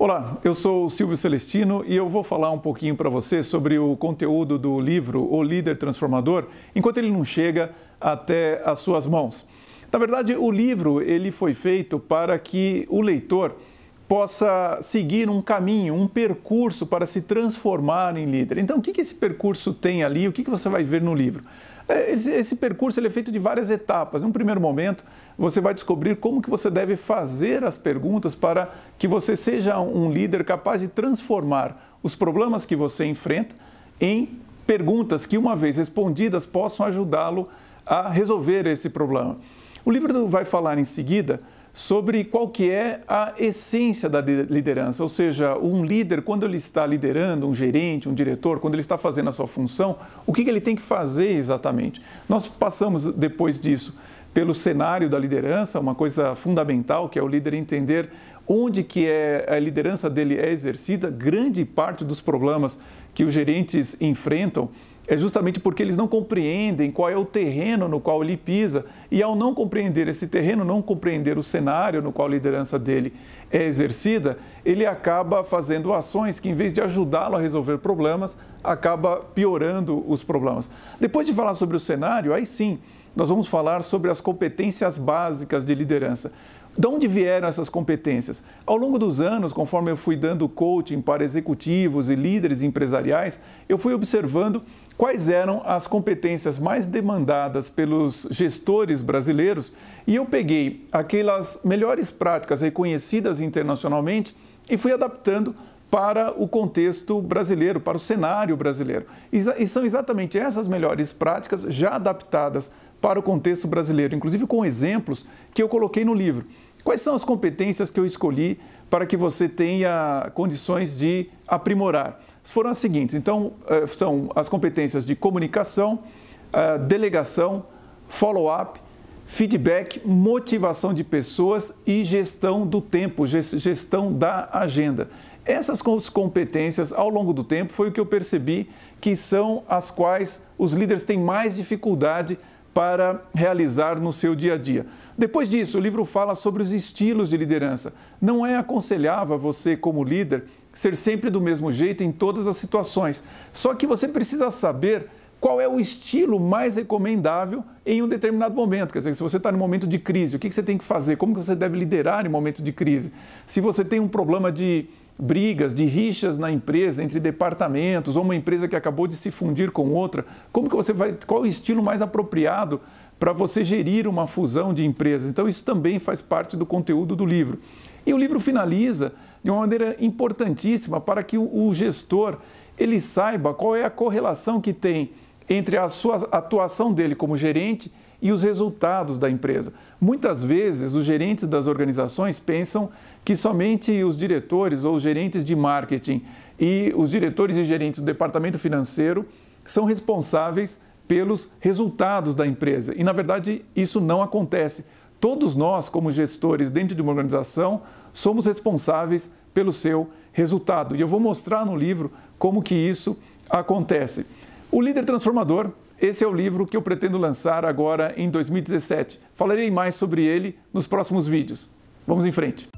Olá, eu sou Silvio Celestino e eu vou falar um pouquinho para você sobre o conteúdo do livro O Líder Transformador, enquanto ele não chega até as suas mãos. Na verdade, o livro ele foi feito para que o leitor possa seguir um caminho, um percurso para se transformar em líder. Então, o que, que esse percurso tem ali? O que, que você vai ver no livro? É, esse percurso é feito de várias etapas. Num primeiro momento, você vai descobrir como que você deve fazer as perguntas para que você seja um líder capaz de transformar os problemas que você enfrenta em perguntas que, uma vez respondidas, possam ajudá-lo a resolver esse problema. O livro vai falar em seguida sobre qual que é a essência da liderança, ou seja, um líder quando ele está liderando, um gerente, um diretor, quando ele está fazendo a sua função, o que, ele tem que fazer exatamente. Nós passamos depois disso pelo cenário da liderança, uma coisa fundamental que é o líder entender onde que é a liderança dele é exercida. Grande parte dos problemas que os gerentes enfrentam é justamente porque eles não compreendem qual é o terreno no qual ele pisa, e ao não compreender esse terreno, não compreender o cenário no qual a liderança dele é exercida, ele acaba fazendo ações que, em vez de ajudá-lo a resolver problemas, acaba piorando os problemas. Depois de falar sobre o cenário, aí sim, nós vamos falar sobre as competências básicas de liderança. De onde vieram essas competências? Ao longo dos anos, conforme eu fui dando coaching para executivos e líderes empresariais, eu fui observando quais eram as competências mais demandadas pelos gestores brasileiros e eu peguei aquelas melhores práticas reconhecidas internacionalmente e fui adaptando para o contexto brasileiro, para o cenário brasileiro. E são exatamente essas melhores práticas já adaptadas para o contexto brasileiro, inclusive com exemplos que eu coloquei no livro. Quais são as competências que eu escolhi para que você tenha condições de aprimorar? Foram as seguintes: então, eh, são as competências de comunicação, eh, delegação, follow-up, feedback, motivação de pessoas e gestão do tempo, gestão da agenda. Essas competências, ao longo do tempo, foi o que eu percebi que são as quais os líderes têm mais dificuldade para realizar no seu dia a dia. Depois disso, o livro fala sobre os estilos de liderança. Não é aconselhável você, como líder, ser sempre do mesmo jeito em todas as situações. Só que você precisa saber qual é o estilo mais recomendável em um determinado momento. Quer dizer, se você está no momento de crise, o que você tem que fazer? Como você deve liderar em momento de crise? Se você tem um problema de brigas, de rixas na empresa, entre departamentos, ou uma empresa que acabou de se fundir com outra. Como que você vai. Qual o estilo mais apropriado para você gerir uma fusão de empresas? Então, isso também faz parte do conteúdo do livro. E o livro finaliza de uma maneira importantíssima para que o gestor ele saiba qual é a correlação que tem entre a sua atuação dele como gerente e os resultados da empresa. Muitas vezes, os gerentes das organizações pensam que somente os diretores ou os gerentes de marketing e os diretores e gerentes do departamento financeiro são responsáveis pelos resultados da empresa. E, na verdade, isso não acontece. Todos nós, como gestores dentro de uma organização, somos responsáveis pelo seu resultado. E eu vou mostrar no livro como que isso acontece. O líder transformador esse é o livro que eu pretendo lançar agora em 2017. Falarei mais sobre ele nos próximos vídeos. Vamos em frente.